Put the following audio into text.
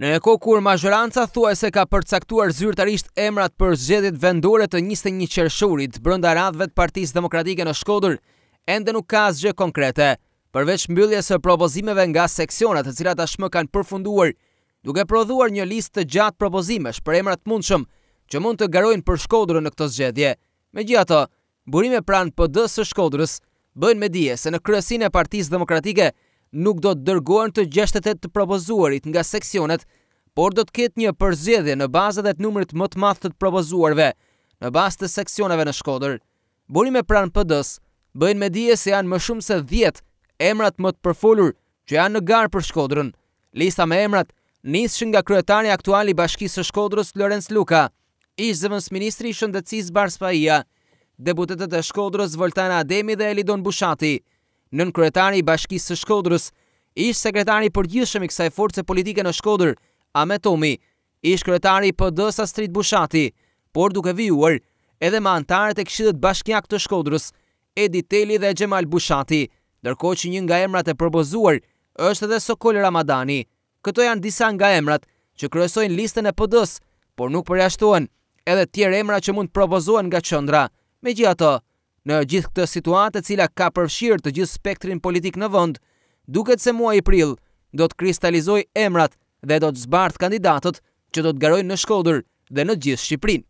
Në e ko kur mazheranca thua e se ka përcaktuar zyrtarisht emrat për zgjedit vendore të njiste një qershurit brënda radhve të partijës demokratike në shkodur, ende nuk ka zgje konkrete, përveç mbyllje së propozimeve nga seksionat të cilat ashmë kanë përfunduar, duke prodhuar një list të gjatë propozimesh për emrat mundshëm që mund të garojnë për shkodurën në këto zgjedje. Me gjato, burime pranë për dësë shkodurës bëjnë me dje se në kryesin e partijës demokratike nuk do të dërgohen të gjeshtetet të propozuarit nga seksionet, por do të ketë një përzjedhje në bazë dhe të numrit më të math të të propozuarve në bazë të seksioneve në shkoder. Burime pran pranë pëdës, bëjnë me dije se janë më shumë se 10 emrat më të përfolur që janë në garë për shkodrën. Lista me emrat nisë nga kryetari aktuali bashkisë së shkodrës Lorenz Luka, ishë zëvëns ministri i shëndecis Bars Paia, deputetet e shkodrës Voltana Ademi dhe Elidon Bushati nën kryetari i bashkisë së Shkodrës, ish sekretari i përgjithshëm i kësaj force politike në Shkodër, Ame Tomi, ish kryetari i PD-s Astrid Bushati, por duke vijuar edhe me anëtarët e Këshillit Bashkiak të Shkodrës, Edi Teli dhe Xhemal Bushati, ndërkohë që një nga emrat e propozuar është edhe Sokol Ramadani. Këto janë disa nga emrat që kryesojnë listën e PD-s, por nuk përjashtohen edhe tjerë emra që mund të propozohen nga qendra. Megjithatë, Në gjithë këtë situatë e cila ka përfshirë të gjithë spektrin politik në vënd, duket se muaj i prill do të kristalizoj emrat dhe do të zbartë kandidatët që do të garojnë në shkodër dhe në gjithë Shqiprin.